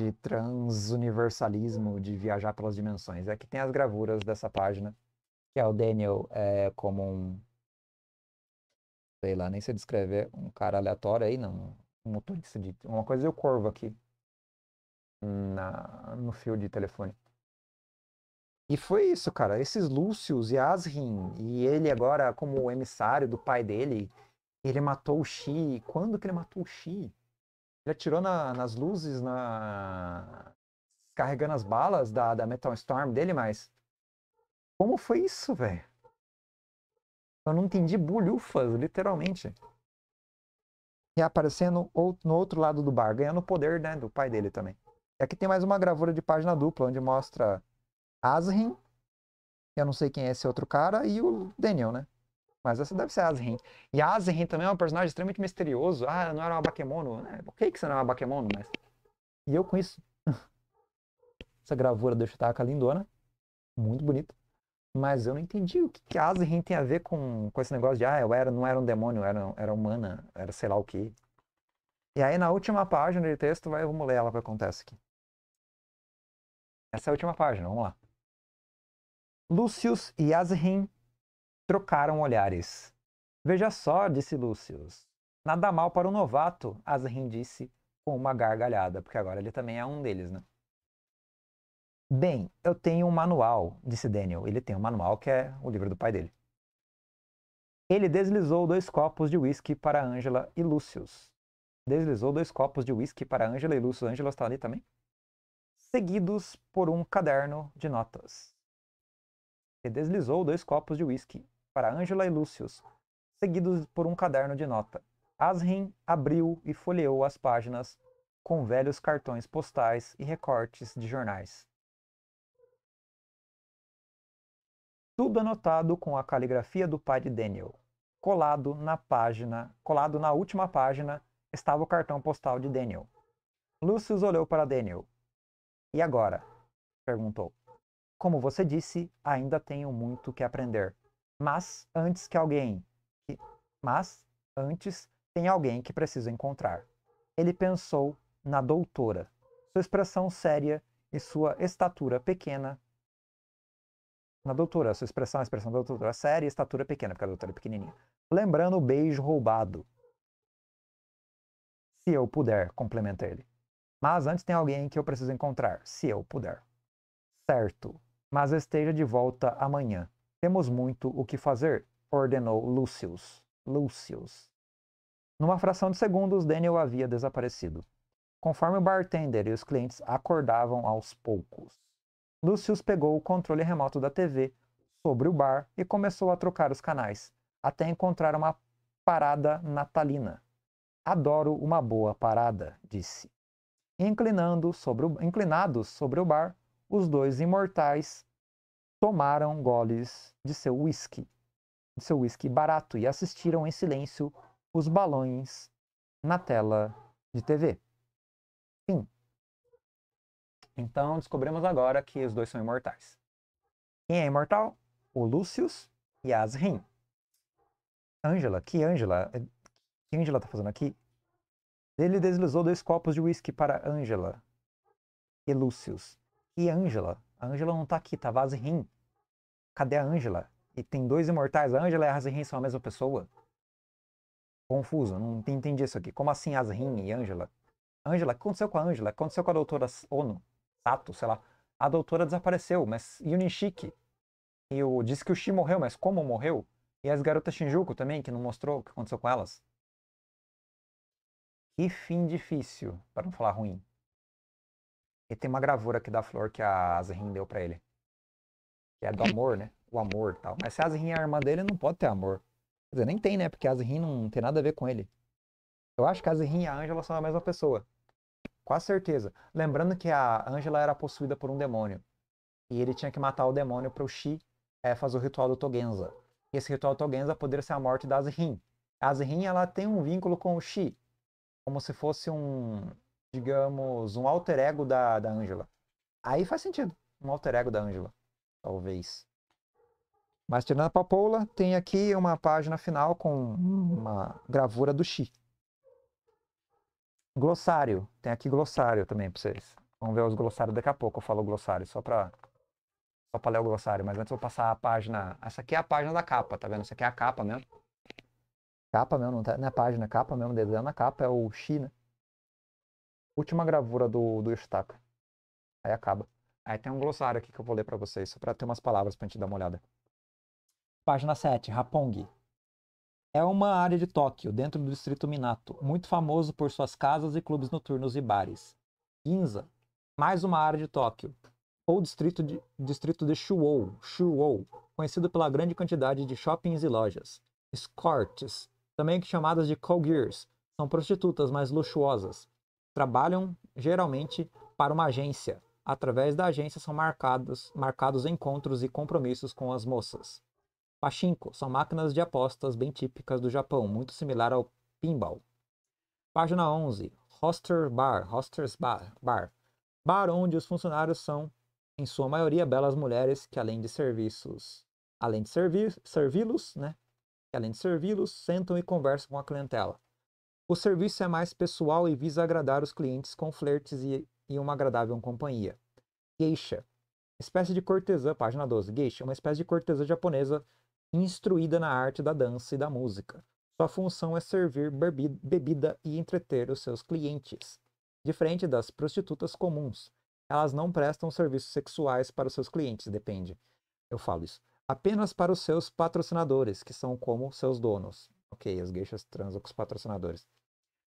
de transuniversalismo, de viajar pelas dimensões. Aqui é tem as gravuras dessa página, que é o Daniel é, como um. Sei lá, nem sei descrever, um cara aleatório aí, não. Um motorista de. Uma coisa eu corvo aqui. Na, no fio de telefone. E foi isso, cara. Esses Lúcius e Asrin, e ele agora como emissário do pai dele, ele matou o Xi. Quando que ele matou o Xi? Ele atirou na, nas luzes, na carregando as balas da, da Metal Storm dele, mas. Como foi isso, velho? Eu não entendi bolhufas, literalmente. E aparecendo no outro lado do bar, ganhando o poder né, do pai dele também. E aqui tem mais uma gravura de página dupla, onde mostra Azrin, eu não sei quem é esse outro cara, e o Daniel, né? Mas essa deve ser Azirin. E Azirin também é um personagem extremamente misterioso. Ah, não era uma Bakemono. Né? Por que, que você não é uma Bakemono? Mas... E eu com isso. essa gravura do Shitaka lindona. Muito bonita. Mas eu não entendi o que, que Azirin tem a ver com, com esse negócio de, ah, eu era, não era um demônio, era, era humana, era sei lá o que. E aí na última página de texto, vai, vamos ler ela o que acontece aqui. Essa é a última página, vamos lá. Lucius e Azrin Trocaram olhares. Veja só, disse Lúcio. Nada mal para o novato, Asrin disse com uma gargalhada, porque agora ele também é um deles, né? Bem, eu tenho um manual, disse Daniel. Ele tem um manual que é o livro do pai dele. Ele deslizou dois copos de uísque para Angela e Lúcio. Deslizou dois copos de uísque para Angela e Lúcio. Angela está ali também? Seguidos por um caderno de notas. Ele deslizou dois copos de uísque para Ângela e Lúcius, seguidos por um caderno de nota. Asrin abriu e folheou as páginas com velhos cartões postais e recortes de jornais. Tudo anotado com a caligrafia do pai de Daniel. Colado na página, colado na última página, estava o cartão postal de Daniel. Lucius olhou para Daniel. E agora? perguntou. Como você disse, ainda tenho muito que aprender mas antes que alguém, que, mas antes tem alguém que preciso encontrar. Ele pensou na doutora, sua expressão séria e sua estatura pequena. Na doutora, sua expressão, a expressão da doutora séria e estatura pequena, porque a doutora é pequenininha. Lembrando o beijo roubado. Se eu puder, complementa ele. Mas antes tem alguém que eu preciso encontrar, se eu puder. Certo, mas esteja de volta amanhã. Temos muito o que fazer, ordenou Lucius. Lucius. Numa fração de segundos, Daniel havia desaparecido. Conforme o bartender e os clientes acordavam aos poucos, Lucius pegou o controle remoto da TV sobre o bar e começou a trocar os canais, até encontrar uma parada natalina. Adoro uma boa parada, disse. Inclinando sobre o, inclinados sobre o bar, os dois imortais tomaram goles de seu whisky, de seu whisky barato, e assistiram em silêncio os balões na tela de TV. Fim. Então descobrimos agora que os dois são imortais. Quem é imortal? O Lucius e a Asrin. Angela, que Angela? É, que Angela tá fazendo aqui? Ele deslizou dois copos de whisky para Angela e Lucius. E Angela a Ângela não tá aqui, tá Vazrin. Cadê a Ângela? E tem dois imortais. A Ângela e a Vazrin são a mesma pessoa? Confuso, não entendi isso aqui. Como assim Asrin e Ângela? Ângela, o que aconteceu com a Ângela? O que aconteceu com a doutora Ono? Sato, sei lá. A doutora desapareceu, mas e o Nishiki? E o... disse que o Shi morreu, mas como morreu? E as garotas Shinjuku também, que não mostrou o que aconteceu com elas? Que fim difícil, para não falar ruim. E tem uma gravura aqui da flor que a Asrin deu para ele. Que é do hum. amor, né? O amor e tal. Mas se a Asrin é a irmã dele, não pode ter amor. Quer dizer, nem tem, né? Porque a Asrin não tem nada a ver com ele. Eu acho que a Asrin e a Angela são a mesma pessoa. Quase certeza. Lembrando que a Angela era possuída por um demônio. E ele tinha que matar o demônio para o Shi é, eh, fazer o ritual do Togenza. E esse ritual do Togenza poderia ser a morte da Asrin. A Asrin, ela tem um vínculo com o Shi. Como se fosse um, digamos, um alter ego da, da Angela. Aí faz sentido. Um alter ego da Angela. Talvez. Mas tirando a Papoula, tem aqui uma página final com uma gravura do Xi. Glossário. Tem aqui glossário também pra vocês. Vamos ver os glossários daqui a pouco. Eu falo glossário, só pra, só pra ler o glossário. Mas antes eu vou passar a página. Essa aqui é a página da capa, tá vendo? Essa aqui é a capa mesmo. Capa mesmo, não, tá, não é página, é capa mesmo. Desenho na capa é o Xi, né? última gravura do, do Yustaka. Aí acaba. Aí tem um glossário aqui que eu vou ler para vocês, só para ter umas palavras para a gente dar uma olhada. Página 7, Rapong. É uma área de Tóquio, dentro do distrito Minato, muito famoso por suas casas e clubes noturnos e bares. Ginza, mais uma área de Tóquio, ou distrito de, distrito de Shuou, Shuou, conhecido pela grande quantidade de shoppings e lojas. escorts também chamadas de kogirs, são prostitutas mais luxuosas, trabalham geralmente para uma agência. Através da agência são marcados, marcados encontros e compromissos com as moças. Pachinko são máquinas de apostas bem típicas do Japão, muito similar ao pinball. Página 11. Hoster Bar, Hosters Bar, Bar. Bar onde os funcionários são, em sua maioria, belas mulheres que além de serviços, além de servi servi-los, né? Que além de servi-los, sentam e conversam com a clientela. O serviço é mais pessoal e visa agradar os clientes com flertes e, e uma agradável companhia. Geisha. Espécie de cortesã, página 12. Geisha, uma espécie de cortesã japonesa instruída na arte da dança e da música. Sua função é servir bebida e entreter os seus clientes. Diferente das prostitutas comuns, elas não prestam serviços sexuais para os seus clientes, depende. Eu falo isso. Apenas para os seus patrocinadores, que são como seus donos. Ok, as gueixas transam com os patrocinadores.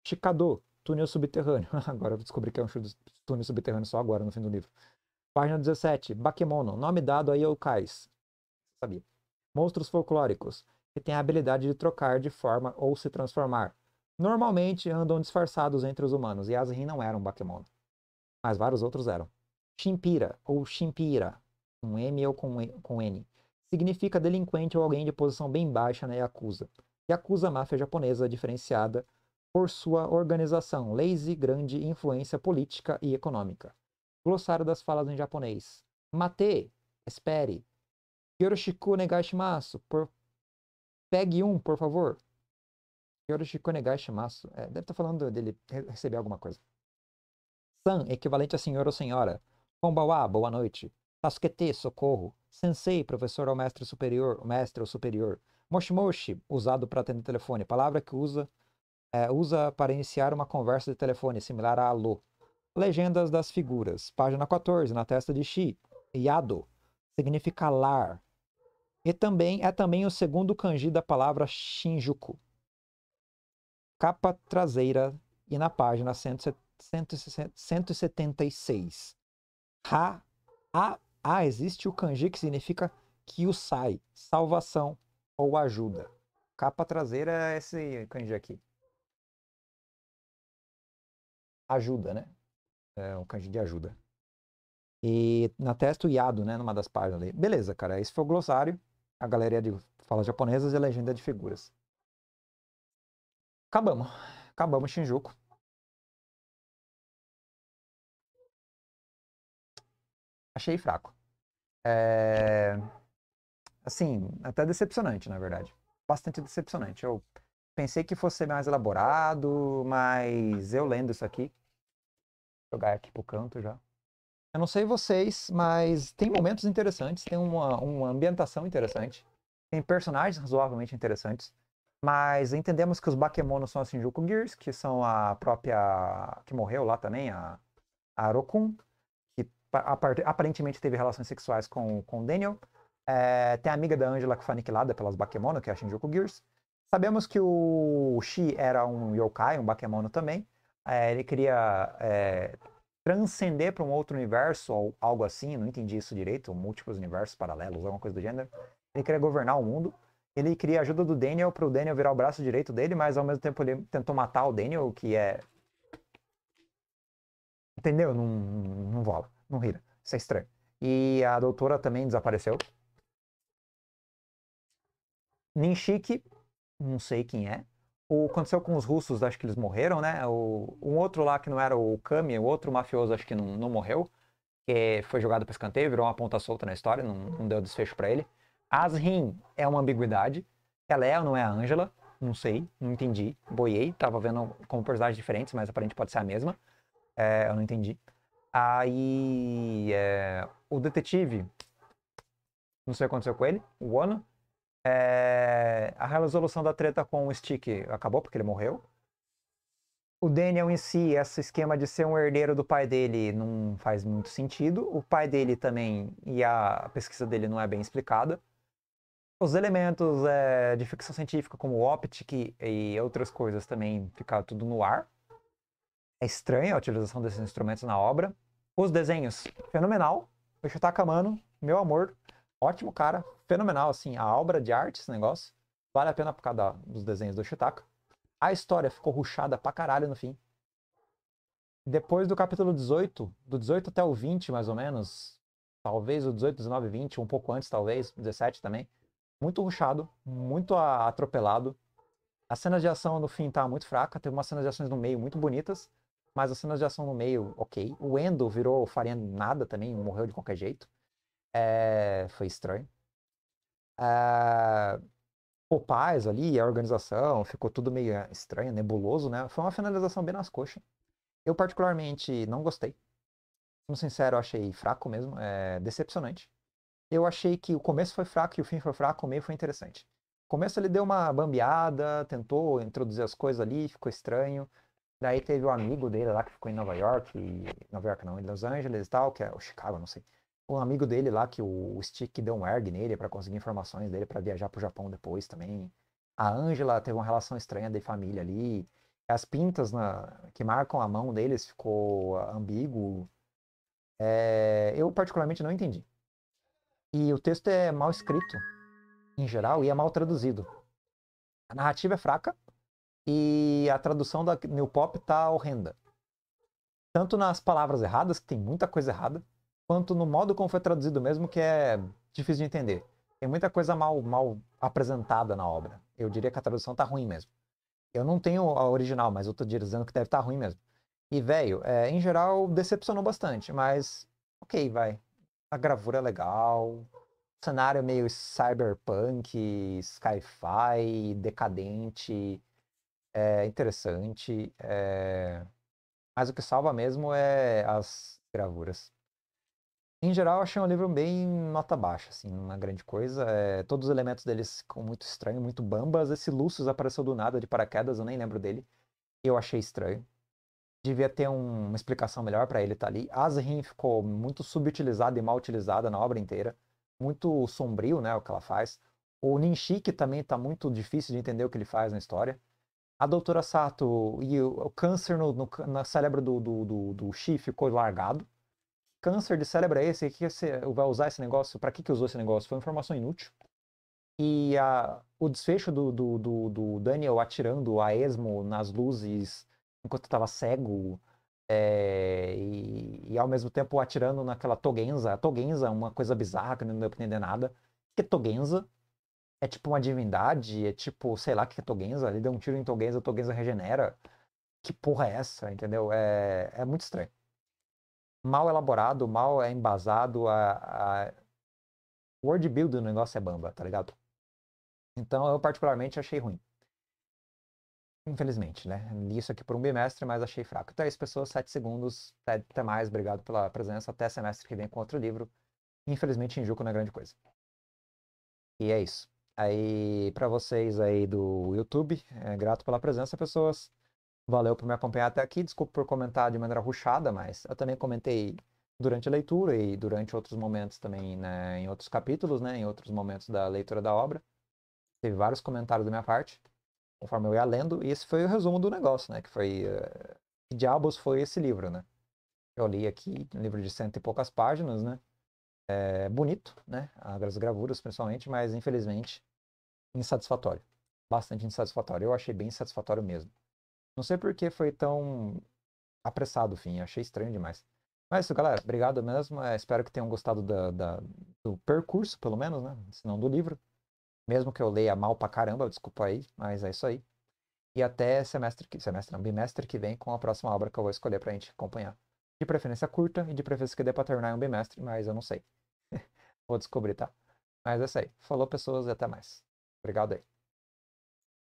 Chicador, túnel subterrâneo. agora eu descobri que é um túnel subterrâneo só agora, no fim do livro. Página 17, Bakemono, nome dado a Yokais. Sabia. Monstros folclóricos, que têm a habilidade de trocar de forma ou se transformar. Normalmente andam disfarçados entre os humanos, e Asrin não era um Bakemono. Mas vários outros eram. Shimpira, ou Shimpira, com M ou com, com N, significa delinquente ou alguém de posição bem baixa na Yakuza. Yakuza, é máfia japonesa diferenciada, por sua organização, leis e grande influência política e econômica. Glossário das falas em japonês. Mate, espere. Yoroshiku negashimasu, por... pegue um, por favor. Yoroshiku negashimasu. É, deve estar tá falando dele receber alguma coisa. San, equivalente a senhor ou senhora. Kombawa, boa noite. Tasukete, socorro. Sensei, professor ou mestre superior, mestre ou superior. Moshimoshi, usado para atender telefone. Palavra que usa é, usa para iniciar uma conversa de telefone similar a alô. Legendas das figuras. Página 14, na testa de Shi. Yado significa lar. E também é também o segundo kanji da palavra Shinjuku. Capa traseira e na página 176. Ha, a, a existe o kanji que significa Kyusai, salvação ou ajuda. Capa traseira é esse kanji aqui ajuda, né? É um kanji de ajuda. E na testa o Yado, né? Numa das páginas ali. Beleza, cara. Esse foi o glossário. A galeria de falas japonesas e a legenda de figuras. Acabamos. Acabamos Shinjuku. Achei fraco. É... Assim, até decepcionante, na verdade. Bastante decepcionante. Eu Pensei que fosse ser mais elaborado, mas eu lendo isso aqui. Vou jogar aqui pro canto já. Eu não sei vocês, mas tem momentos interessantes, tem uma, uma ambientação interessante, tem personagens razoavelmente interessantes, mas entendemos que os Bakemonos são a Shinjuku Gears, que são a própria. que morreu lá também, a, a Arokun, que aparentemente teve relações sexuais com, com o Daniel. É, tem a amiga da Angela que foi aniquilada pelas Bakemono, que é a Shinjuku Gears. Sabemos que o Shi era um yokai, um bakemono também. É, ele queria é, transcender para um outro universo ou algo assim, não entendi isso direito, múltiplos universos paralelos, alguma coisa do gênero. Ele queria governar o mundo. Ele queria a ajuda do Daniel para o Daniel virar o braço direito dele, mas ao mesmo tempo ele tentou matar o Daniel, que é. Entendeu? Não, não, não vola, não rira. Isso é estranho. E a doutora também desapareceu. Ninshiki não sei quem é. O aconteceu com os russos, acho que eles morreram, né? O, um outro lá que não era o Kami, o outro mafioso, acho que não, não morreu, que foi jogado para escanteio, virou uma ponta solta na história, não, não deu desfecho para ele. Asrin é uma ambiguidade. Ela é ou não é a Ângela? Não sei, não entendi. Boiei, tava vendo como personagens diferentes, mas aparentemente pode ser a mesma. É, eu não entendi. Aí. É, o detetive. Não sei o que aconteceu com ele, o ano É, a resolução da treta com o Stick acabou porque ele morreu. O Daniel em si, esse esquema de ser um herdeiro do pai dele não faz muito sentido. O pai dele também e a pesquisa dele não é bem explicada. Os elementos é, de ficção científica como Optic e outras coisas também ficaram tudo no ar. É estranha a utilização desses instrumentos na obra. Os desenhos, fenomenal. O Shutaka Mano, meu amor, ótimo cara, fenomenal assim, a obra de arte esse negócio. Vale a pena por causa dos desenhos do Shitaka. A história ficou ruchada pra caralho no fim. Depois do capítulo 18, do 18 até o 20, mais ou menos, talvez o 18, 19, 20, um pouco antes, talvez, 17 também. Muito ruchado, muito atropelado. as cenas de ação no fim tá muito fraca, teve umas cenas de ações no meio muito bonitas, mas as cenas de ação no meio, ok. O Endo virou farinha nada também, morreu de qualquer jeito. É... Foi estranho. É... Popais ali, a organização, ficou tudo meio eh, estranho, nebuloso, né? Foi uma finalização bem nas coxas. Eu, particularmente, não gostei. Sendo sincero, achei fraco mesmo, é, decepcionante. Eu achei que o começo foi fraco e o fim foi fraco, o meio foi interessante. O começo ele deu uma bambeada, tentou introduzir as coisas ali, ficou estranho. Daí teve o um amigo dele lá que ficou em Nova York, e... Nova York não, em Los Angeles e tal, que é o Chicago, não sei um amigo dele lá, que o Stick deu um erg nele para conseguir informações dele para viajar pro Japão depois também. A Angela teve uma relação estranha de família ali. As pintas na, que marcam a mão deles ficou ambíguo. É, eu particularmente não entendi. E o texto é mal escrito, em geral, e é mal traduzido. A narrativa é fraca e a tradução da New Pop tá horrenda. Tanto nas palavras erradas, que tem muita coisa errada, quanto no modo como foi traduzido mesmo, que é difícil de entender. Tem muita coisa mal, mal apresentada na obra. Eu diria que a tradução tá ruim mesmo. Eu não tenho a original, mas eu tô dizendo que deve estar tá ruim mesmo. E, velho, é, em geral, decepcionou bastante, mas ok, vai. A gravura é legal, cenário é meio cyberpunk, sci-fi, decadente, é interessante. É... Mas o que salva mesmo é as gravuras. Em geral, achei um livro bem nota baixa, assim, uma é grande coisa. É, todos os elementos deles ficam muito estranhos, muito bambas. Esse Lucius apareceu do nada, de paraquedas, eu nem lembro dele. Eu achei estranho. Devia ter um, uma explicação melhor para ele estar tá ali. Asrin ficou muito subutilizada e mal utilizada na obra inteira. Muito sombrio, né, o que ela faz. O Ninshiki também está muito difícil de entender o que ele faz na história. A doutora Sato e o, o câncer no, no, na cérebro do, do, do, do Shi ficou largado câncer de cérebro é esse? O que você vai usar esse negócio? Para que, que usou esse negócio? Foi informação inútil. E a, o desfecho do, do, do, do, Daniel atirando a esmo nas luzes enquanto estava cego é, e, e, ao mesmo tempo atirando naquela togenza. A togenza é uma coisa bizarra que não deu pra entender nada. O que é togenza? É tipo uma divindade? É tipo, sei lá o que é togenza? Ele deu um tiro em togenza, a togenza regenera. Que porra é essa? Entendeu? É, é muito estranho mal elaborado, mal é embasado. A, a... word build do negócio é bamba, tá ligado? Então eu particularmente achei ruim. Infelizmente, né? Li isso aqui por um bimestre, mas achei fraco. Então é isso, pessoas, sete segundos. Até mais, obrigado pela presença. Até semestre que vem com outro livro. Infelizmente, Injuco não é grande coisa. E é isso. Aí, para vocês aí do YouTube, é grato pela presença, pessoas. Valeu por me acompanhar até aqui. Desculpa por comentar de maneira ruchada, mas eu também comentei durante a leitura e durante outros momentos também, né, em outros capítulos, né, em outros momentos da leitura da obra. Teve vários comentários da minha parte, conforme eu ia lendo, e esse foi o resumo do negócio, né, que foi... Uh, que diabos foi esse livro, né? Eu li aqui, um livro de cento e poucas páginas, né? É bonito, né? As gravuras, principalmente, mas infelizmente insatisfatório. Bastante insatisfatório. Eu achei bem insatisfatório mesmo. Não sei por que foi tão apressado o fim, achei estranho demais. Mas é isso, galera, obrigado mesmo. É, espero que tenham gostado da, da, do percurso, pelo menos, né? Se não do livro. Mesmo que eu leia mal pra caramba, desculpa aí, mas é isso aí. E até semestre, semestre não, bimestre que vem com a próxima obra que eu vou escolher pra gente acompanhar. De preferência curta e de preferência que dê pra terminar em um bimestre, mas eu não sei. vou descobrir, tá? Mas é isso aí. Falou, pessoas, e até mais. Obrigado aí.